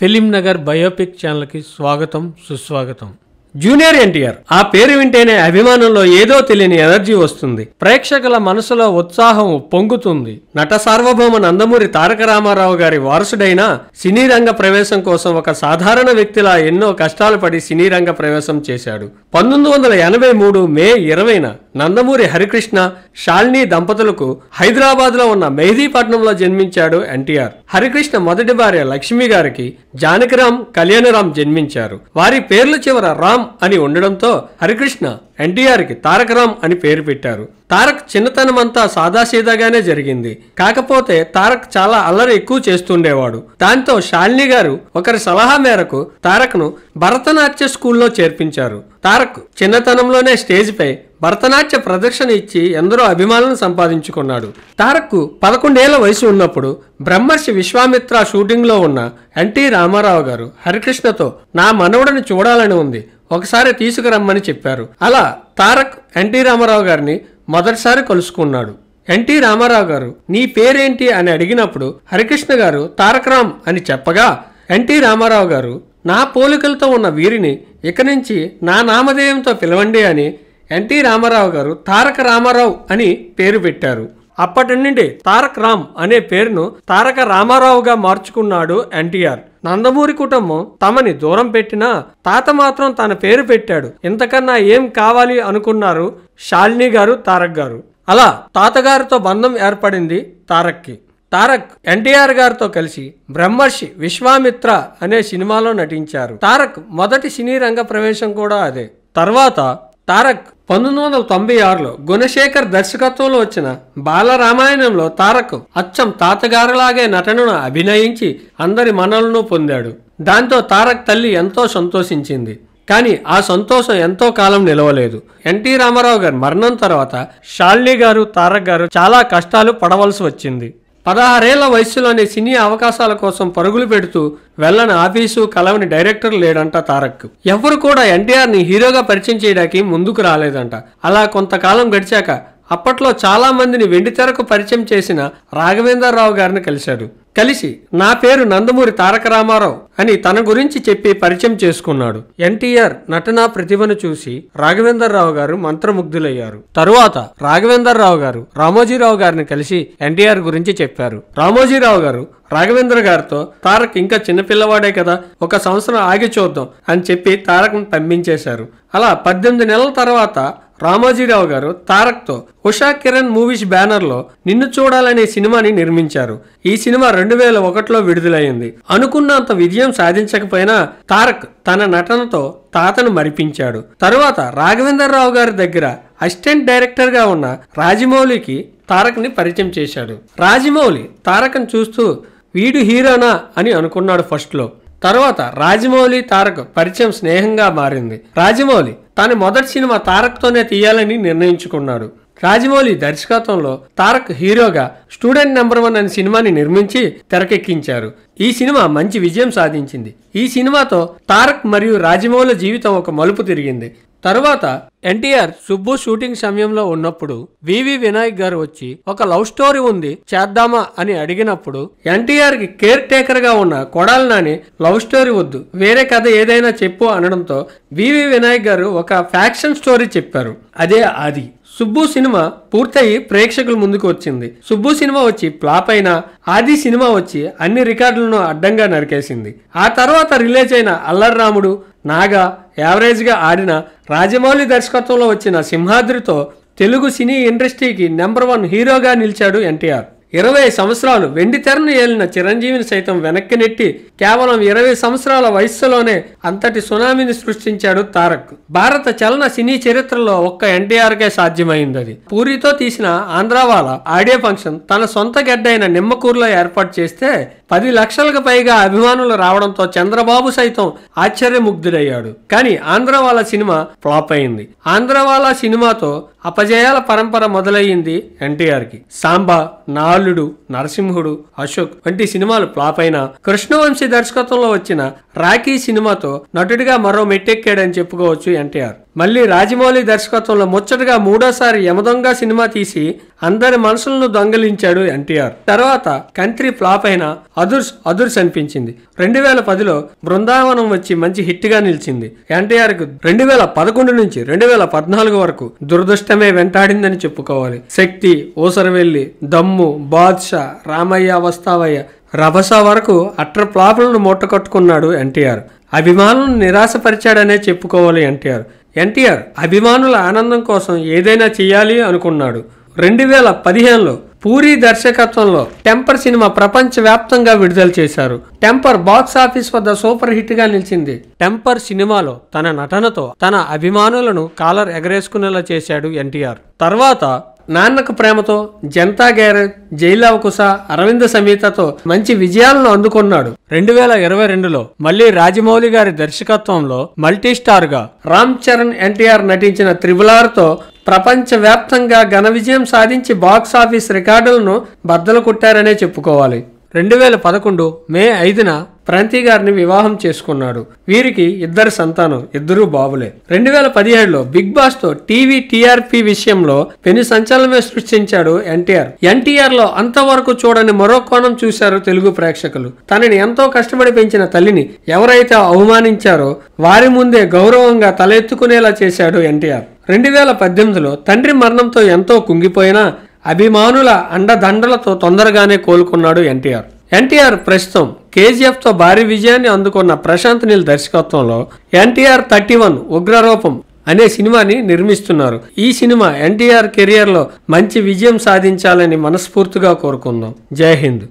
film Nagar biopic ఛానల్కి స్వాగతం సుస్వాగతం జూనియర్ ఎన్టీఆర్ ఆ పేరు వింటేనే అభిమానంలో ఏదో తెలియని ఎనర్జీ వస్తుంది ప్రేక్షకుల మనసులో ఉత్సాహం పొంగుతుంది నట సార్వభౌమ నందమూరి తారక రామారావు గారి వారసుడైన సినీ రంగ ప్రవేశం కోసం ఒక సాధారణ వ్యక్తిలా ఎన్నో కష్టాలు పడి సినీ రంగ ప్రవేశం చేశాడు పంతొమ్మిది వందల ఎనభై మూడు మే ఇరవైన నందమూరి హరికృష్ణ షాల్నీ దంపతులకు హైదరాబాద్ లో ఉన్న మెహదీపట్నంలో జన్మించాడు ఎన్టీఆర్ హరికృష్ణ మొదటి భార్య లక్ష్మి గారికి జానకిరామ్ కళ్యాణరామ్ జన్మించారు వారి పేర్లు చివర రామ్ రామ్ అని ఉండడంతో హరికృష్ణ ఎన్టీఆర్కి తారక రామ్ అని పేరు పెట్టారు తారక్ చిన్నతనమంతా సాదాసీదాగానే జరిగింది కాకపోతే తారక్ చాలా అల్లరి ఎక్కువ చేస్తుండేవాడు దాంతో శాలిని గారు ఒకరి సలహా మేరకు తారక్ను భరతనాట్య స్కూల్లో చేర్పించారు తారక్ చిన్నతనంలోనే స్టేజ్ పై భరతనాట్య ప్రదర్శన ఇచ్చి ఎందరో అభిమానులను సంపాదించుకున్నాడు తారక్కు పదకొండేళ్ల వయసు ఉన్నప్పుడు బ్రహ్మర్షి విశ్వామిత్ర షూటింగ్లో ఉన్న ఎన్టీ రామారావు గారు హరికృష్ణతో నా మనవుడిని చూడాలని ఉంది ఒకసారి తీసుకురమ్మని చెప్పారు అలా తారక్ ఎన్టీ రామారావు గారిని మొదటిసారి కలుసుకున్నాడు ఎన్టీ రామారావు గారు నీ పేరేంటి అని అడిగినప్పుడు హరికృష్ణ గారు తారక రామ్ అని చెప్పగా ఎన్టీ రామారావు గారు నా పోలికలతో ఉన్న వీరిని ఇక నుంచి నా నామధేయంతో పిలవండి అని ఎన్టీ రామారావు గారు తారక రామారావు అని పేరు పెట్టారు అప్పటి నుండి తారక్ రామ్ అనే పేరును తారక రామారావుగా మార్చుకున్నాడు ఎన్టీఆర్ నందమూరి కుటుంబం తమని దూరం పెట్టినా తాత మాత్రం తన పేరు పెట్టాడు ఇంతకన్నా ఏం కావాలి అనుకున్నారు షాలిని గారు తారక్ గారు అలా తాతగారితో బంధం ఏర్పడింది తారక్కి తారక్ ఎన్టీఆర్ గారితో కలిసి బ్రహ్మర్షి విశ్వామిత్ర అనే సినిమాలో నటించారు తారక్ మొదటి సినీ రంగ ప్రవేశం కూడా అదే తర్వాత తారక్ పంతొమ్మిది వందల తొంభై ఆరులో గుణశేఖర్ దర్శకత్వంలో వచ్చిన బాలరామాయణంలో తారక్ అచ్చం తాతగారులాగే నటనను అభినయించి అందరి మనలను పొందాడు దాంతో తారక్ తల్లి ఎంతో సంతోషించింది కానీ ఆ సంతోషం ఎంతో కాలం నిలవలేదు ఎన్టీ రామారావు గారి మరణం తర్వాత షాల్ని గారు తారక్ గారు చాలా కష్టాలు పడవలసి వచ్చింది పదహారేళ్ల వయసులోనే సినీ అవకాశాల కోసం పరుగులు పెడుతూ వెళ్ళని ఆఫీసు కలవని డైరెక్టర్ లేడంట తారక్ ఎవరు కూడా ఎన్టీఆర్ని హీరోగా పరిచయం చేయడానికి ముందుకు రాలేదంట అలా కొంతకాలం గడిచాక అప్పట్లో చాలా మందిని వెండితెరకు పరిచయం చేసిన రాఘవేంద్రరావు గారిని కలిశాడు కలిసి నా పేరు నందమూరి తారక రామారావు అని తన గురించి చెప్పి పరిచయం చేసుకున్నాడు ఎన్టీఆర్ నటనా ప్రతిభను చూసి రావు గారు మంత్రముగ్ధులయ్యారు తరువాత రావు గారు రామోజీరావు గారిని కలిసి ఎన్టీఆర్ గురించి చెప్పారు రామోజీరావు గారు రాఘవేంద్ర గారితో తారక్ ఇంకా చిన్నపిల్లవాడే కదా ఒక సంవత్సరం ఆగి చూద్దాం అని చెప్పి తారక్ను పంపించేశారు అలా పద్దెనిమిది నెలల తర్వాత రామోజీరావు గారు తారక్తో ఉషా కిరణ్ మూవీస్ బ్యానర్లో నిన్ను చూడాలనే సినిమాని నిర్మించారు ఈ సినిమా రెండు వేల ఒకటిలో విడుదలైంది అనుకున్నంత విజయం సాధించకపోయినా తారక్ తన నటనతో తాతను మరిపించాడు తరువాత రాఘవేంద్రరావు గారి దగ్గర అసిస్టెంట్ డైరెక్టర్గా ఉన్న రాజమౌళికి తారక్ని పరిచయం చేశాడు రాజమౌళి తారక్ను చూస్తూ వీడు హీరోనా అని అనుకున్నాడు ఫస్ట్లో తరువాత రాజమౌళి తారక్ పరిచయం స్నేహంగా మారింది రాజమౌళి తన మొదటి సినిమా తారక్తోనే తీయాలని నిర్ణయించుకున్నాడు రాజమౌళి దర్శకత్వంలో తారక్ హీరోగా స్టూడెంట్ నెంబర్ వన్ అనే సినిమాని నిర్మించి తెరకెక్కించారు ఈ సినిమా మంచి విజయం సాధించింది ఈ సినిమాతో తారక్ మరియు రాజమౌళి జీవితం ఒక మలుపు తిరిగింది తరువాత ఎన్టీఆర్ సుబ్బు షూటింగ్ సమయంలో ఉన్నప్పుడు వివి వినాయక్ గారు వచ్చి ఒక లవ్ స్టోరీ ఉంది చేద్దామా అని అడిగినప్పుడు ఎన్టీఆర్ కి కేర్ టేకర్ గా ఉన్న కొడాల నాని లవ్ స్టోరీ వద్దు వేరే కథ ఏదైనా చెప్పు అనడంతో వివి వినాయక్ గారు ఒక ఫ్యాక్షన్ స్టోరీ చెప్పారు అదే ఆది సుబ్బు సినిమా పూర్తయి ప్రేక్షకుల ముందుకు వచ్చింది సుబ్బు సినిమా వచ్చి ఫ్లాప్ అయినా ఆది సినిమా వచ్చి అన్ని రికార్డులను అడ్డంగా నరికేసింది ఆ తర్వాత రిలీజ్ అయిన అల్లర్రాముడు నాగా యావరేజ్గా ఆడిన రాజమౌళి దర్శకత్వంలో వచ్చిన సింహాద్రితో తెలుగు సినీ ఇండస్ట్రీకి నెంబర్ వన్ హీరోగా నిలిచాడు ఎన్టీఆర్ ఇరవై సంవత్సరాలు వెండి తెరను ఏలిన చిరంజీవిని సైతం వెనక్కి నెట్టి కేవలం ఇరవై సంవత్సరాల వయస్సులోనే అంతటి సునామీని సృష్టించాడు తారక్ భారత చలన సినీ చరిత్రలో ఒక్క ఎన్టీఆర్కే సాధ్యమైంది అది పూరితో తీసిన ఆంధ్రావాల ఆడియో ఫంక్షన్ తన సొంత గడ్డైన నిమ్మకూరులో ఏర్పాటు చేస్తే పది లక్షలకు పైగా అభిమానులు రావడంతో చంద్రబాబు సైతం ఆశ్చర్యముగ్ధుడయ్యాడు కానీ ఆంధ్రవాల సినిమా ఫ్లాప్ అయింది ఆంధ్రవాల సినిమాతో అపజయాల పరంపర మొదలయ్యింది ఎన్టీఆర్కి సాంబా నాలుడు నరసింహుడు అశోక్ వంటి సినిమాలు ఫ్లాప్ అయినా కృష్ణవంశీ దర్శకత్వంలో వచ్చిన రాఖీ సినిమాతో నటుడిగా మరో మెట్టెక్కాడని చెప్పుకోవచ్చు ఎన్టీఆర్ మళ్ళీ రాజమౌళి దర్శకత్వంలో ముచ్చటగా మూడోసారి యమదొంగ సినిమా తీసి అందరి మనసులను దొంగలించాడు ఎన్టీఆర్ తర్వాత కంత్రి ఫ్లాప్ అయిన అదుర్స్ అదుర్స్ అనిపించింది రెండు వేల పదిలో బృందావనం వచ్చి మంచి హిట్గా నిలిచింది ఎన్టీఆర్కు రెండు వేల పదకొండు నుంచి రెండు వేల పద్నాలుగు వరకు దురదృష్టమే వెంటాడిందని చెప్పుకోవాలి శక్తి ఊసరవెల్లి దమ్ము బాద్షా రామయ్య వస్తావయ్య రభస వరకు అట్ర ఫ్లాపులను మూటకట్టుకున్నాడు ఎన్టీఆర్ అభిమానులను నిరాశపరిచాడనే చెప్పుకోవాలి ఎన్టీఆర్ ఎన్టీఆర్ అభిమానుల ఆనందం కోసం ఏదైనా చేయాలి అనుకున్నాడు రెండు వేల పదిహేనులో పూరి దర్శకత్వంలో టెంపర్ సినిమా ప్రపంచవ్యాప్తంగా విడుదల చేశారు టెంపర్ బాక్స్ ఆఫీస్ వద్ద సూపర్ హిట్ గా నిలిచింది టెంపర్ సినిమాలో తన నటనతో తన అభిమానులను కాలర్ ఎగరేసుకునేలా చేశాడు ఎన్టీఆర్ తర్వాత నాన్నకు ప్రేమతో జనతా గ్యారేజ్ జైలవకుశ అరవింద సమేతతో మంచి విజయాలను అందుకున్నాడు రెండు వేల ఇరవై రెండులో మళ్లీ రాజమౌళి గారి దర్శకత్వంలో మల్టీ గా రామ్ చరణ్ ఎన్టీఆర్ నటించిన త్రిబులార్తో ప్రపంచవ్యాప్తంగా ఘన విజయం సాధించి బాక్స్ ఆఫీస్ రికార్డులను బద్దలు కొట్టారనే చెప్పుకోవాలి రెండు వేల పదకొండు మే ఐదున ప్రంతి గారిని వివాహం చేసుకున్నాడు వీరికి ఇద్దరు సంతానం ఇద్దరూ బాబులే రెండు వేల పదిహేడులో బిగ్ బాస్ తో టీవీ టీఆర్పీ విషయంలో పెను సంచలనమే సృష్టించాడు ఎన్టీఆర్ ఎన్టీఆర్ లో అంతవరకు చూడని మరో కోణం చూశారు తెలుగు ప్రేక్షకులు తనని ఎంతో కష్టపడి పెంచిన తల్లిని ఎవరైతే అవమానించారో వారి ముందే గౌరవంగా తలెత్తుకునేలా చేశాడు ఎన్టీఆర్ రెండు వేల పద్దెనిమిదిలో తండ్రి మరణంతో ఎంతో కుంగిపోయినా అభిమానుల అండదండలతో తొందరగానే కోలుకున్నాడు ఎన్టీఆర్ ఎన్టీఆర్ ప్రస్తుతం కేజీఎఫ్తో భారీ విజయాన్ని అందుకున్న ప్రశాంత్ నీల్ దర్శకత్వంలో ఎన్టీఆర్ థర్టీ వన్ ఉగ్రరూపం అనే సినిమాని నిర్మిస్తున్నారు ఈ సినిమా ఎన్టీఆర్ కెరియర్లో మంచి విజయం సాధించాలని మనస్ఫూర్తిగా కోరుకుందాం జై హింద్